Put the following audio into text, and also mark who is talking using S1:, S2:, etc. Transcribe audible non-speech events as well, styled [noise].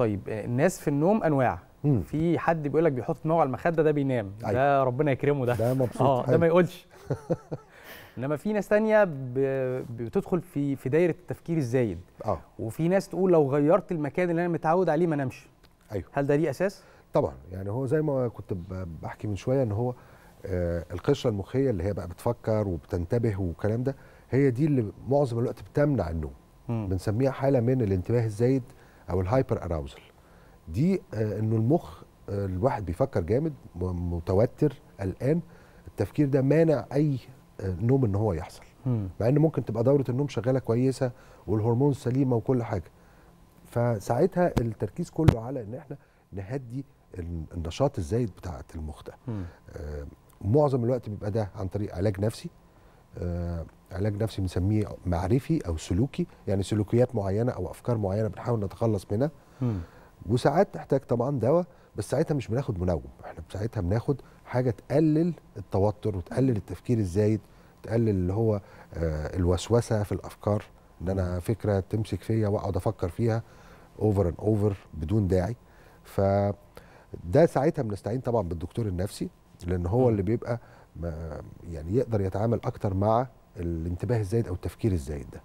S1: طيب آه، الناس في النوم انواع مم. في حد بيقول لك بيحط نوع على المخده ده بينام أيوة. ده ربنا يكرمه ده ده مبسوط اه ده أيوة. ما يقولش [laughs] انما في ناس تانية بتدخل في في دايره التفكير الزايد اه وفي ناس تقول لو غيرت المكان اللي انا متعود
S2: عليه ما انامش ايوه هل ده ليه اساس طبعا يعني هو زي ما كنت بحكي من شويه ان هو آه القشره المخيه اللي هي بقى بتفكر وبتنتبه والكلام ده هي دي اللي معظم الوقت بتمنع النوم بنسميها حاله من الانتباه الزايد او الهايبر اراوزل دي آه، انه المخ آه، الواحد بيفكر جامد متوتر قلقان التفكير ده مانع اي آه، نوم ان هو يحصل مع ان ممكن تبقى دوره النوم شغاله كويسه والهرمون سليمه وكل حاجه فساعتها التركيز كله على ان احنا نهدي النشاط الزايد بتاع المخ ده آه معظم الوقت بيبقى ده عن طريق علاج نفسي آه، علاج نفسي بنسميه معرفي او سلوكي يعني سلوكيات معينه او افكار معينه بنحاول نتخلص منها وساعات تحتاج طبعا دواء بس ساعتها مش بناخد منوم احنا ساعتها بناخد حاجه تقلل التوتر وتقلل التفكير الزايد تقلل اللي هو آه، الوسوسه في الافكار ان انا فكره تمسك فيا واقعد افكر فيها اوفر اند اوفر بدون داعي ف ده ساعتها بنستعين طبعا بالدكتور النفسي لان هو اللي بيبقى يعني يقدر يتعامل اكتر مع الانتباه الزايد او التفكير الزايد ده